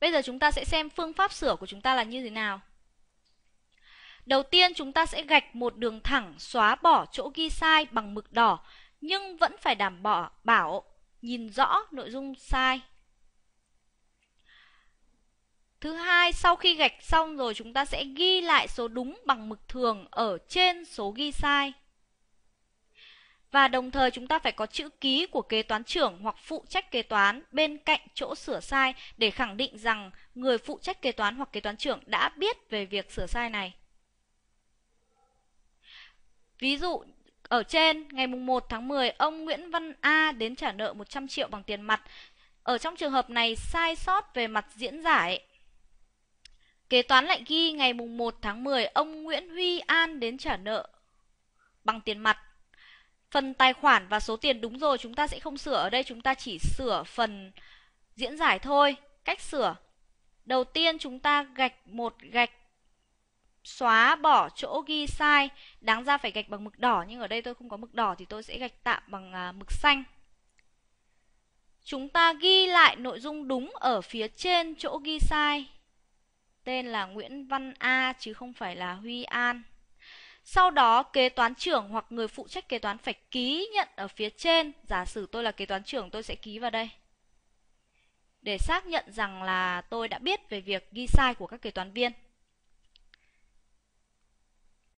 Bây giờ chúng ta sẽ xem phương pháp sửa của chúng ta là như thế nào. Đầu tiên chúng ta sẽ gạch một đường thẳng xóa bỏ chỗ ghi sai bằng mực đỏ nhưng vẫn phải đảm bảo bảo nhìn rõ nội dung sai. Thứ hai, sau khi gạch xong rồi chúng ta sẽ ghi lại số đúng bằng mực thường ở trên số ghi sai và đồng thời chúng ta phải có chữ ký của kế toán trưởng hoặc phụ trách kế toán bên cạnh chỗ sửa sai để khẳng định rằng người phụ trách kế toán hoặc kế toán trưởng đã biết về việc sửa sai này. Ví dụ ở trên ngày mùng 1 tháng 10 ông Nguyễn Văn A đến trả nợ 100 triệu bằng tiền mặt. Ở trong trường hợp này sai sót về mặt diễn giải Kế toán lại ghi ngày mùng 1 tháng 10 ông Nguyễn Huy An đến trả nợ bằng tiền mặt phần tài khoản và số tiền đúng rồi chúng ta sẽ không sửa ở đây chúng ta chỉ sửa phần diễn giải thôi cách sửa đầu tiên chúng ta gạch một gạch xóa bỏ chỗ ghi sai đáng ra phải gạch bằng mực đỏ nhưng ở đây tôi không có mực đỏ thì tôi sẽ gạch tạm bằng à, mực xanh chúng ta ghi lại nội dung đúng ở phía trên chỗ ghi sai tên là Nguyễn Văn A chứ không phải là Huy An sau đó kế toán trưởng hoặc người phụ trách kế toán phải ký nhận ở phía trên. Giả sử tôi là kế toán trưởng tôi sẽ ký vào đây. Để xác nhận rằng là tôi đã biết về việc ghi sai của các kế toán viên.